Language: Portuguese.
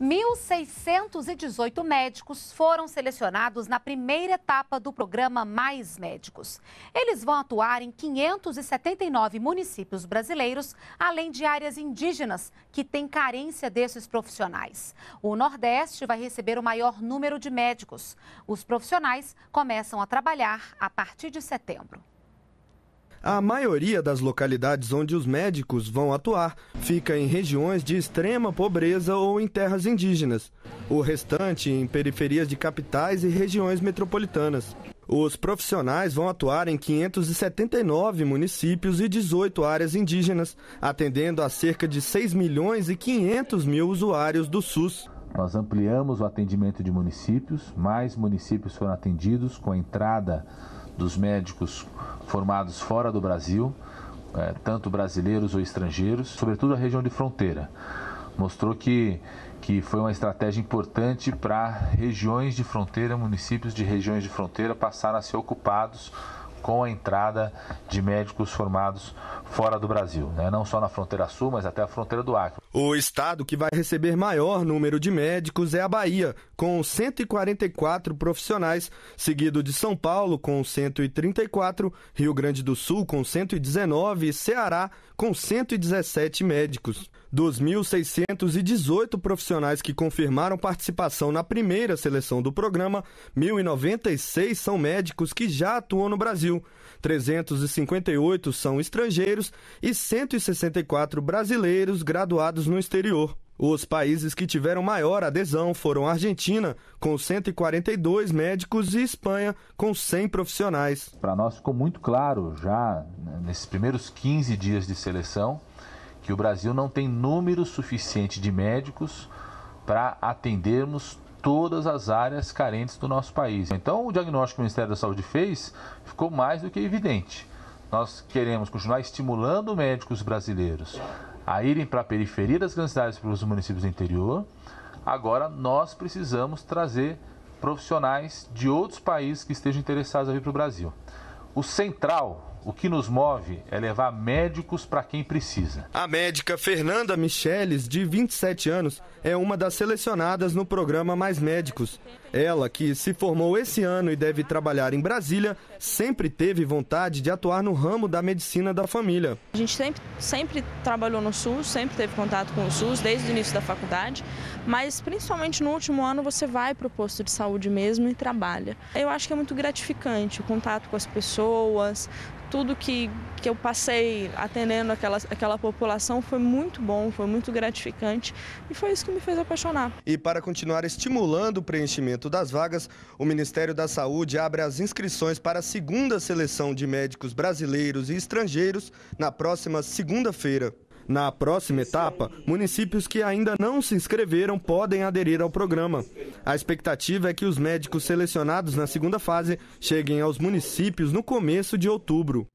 1.618 médicos foram selecionados na primeira etapa do programa Mais Médicos. Eles vão atuar em 579 municípios brasileiros, além de áreas indígenas que têm carência desses profissionais. O Nordeste vai receber o maior número de médicos. Os profissionais começam a trabalhar a partir de setembro. A maioria das localidades onde os médicos vão atuar fica em regiões de extrema pobreza ou em terras indígenas. O restante em periferias de capitais e regiões metropolitanas. Os profissionais vão atuar em 579 municípios e 18 áreas indígenas, atendendo a cerca de 6 milhões e 500 mil usuários do SUS. Nós ampliamos o atendimento de municípios, mais municípios foram atendidos com a entrada dos médicos formados fora do Brasil, é, tanto brasileiros ou estrangeiros, sobretudo a região de fronteira. Mostrou que, que foi uma estratégia importante para regiões de fronteira, municípios de regiões de fronteira passaram a ser ocupados com a entrada de médicos formados fora do Brasil, né? não só na fronteira sul, mas até a fronteira do Acre. O estado que vai receber maior número de médicos é a Bahia, com 144 profissionais, seguido de São Paulo, com 134, Rio Grande do Sul, com 119 e Ceará, com 117 médicos. Dos 1.618 profissionais que confirmaram participação na primeira seleção do programa, 1.096 são médicos que já atuam no Brasil, 358 são estrangeiros e 164 brasileiros graduados no exterior. Os países que tiveram maior adesão foram Argentina, com 142 médicos, e Espanha, com 100 profissionais. Para nós ficou muito claro já né, nesses primeiros 15 dias de seleção que o Brasil não tem número suficiente de médicos para atendermos todas as áreas carentes do nosso país. Então, o diagnóstico que o Ministério da Saúde fez ficou mais do que evidente. Nós queremos continuar estimulando médicos brasileiros a irem para a periferia das grandes cidades para os municípios do interior. Agora, nós precisamos trazer profissionais de outros países que estejam interessados a vir para o Brasil. O central o que nos move é levar médicos para quem precisa. A médica Fernanda Micheles, de 27 anos, é uma das selecionadas no programa Mais Médicos. Ela, que se formou esse ano e deve trabalhar em Brasília, sempre teve vontade de atuar no ramo da medicina da família. A gente sempre, sempre trabalhou no SUS, sempre teve contato com o SUS desde o início da faculdade, mas principalmente no último ano você vai para o posto de saúde mesmo e trabalha. Eu acho que é muito gratificante o contato com as pessoas, tudo que, que eu passei atendendo aquela, aquela população foi muito bom, foi muito gratificante e foi isso que me fez apaixonar. E para continuar estimulando o preenchimento das vagas, o Ministério da Saúde abre as inscrições para a segunda seleção de médicos brasileiros e estrangeiros na próxima segunda-feira. Na próxima etapa, municípios que ainda não se inscreveram podem aderir ao programa. A expectativa é que os médicos selecionados na segunda fase cheguem aos municípios no começo de outubro.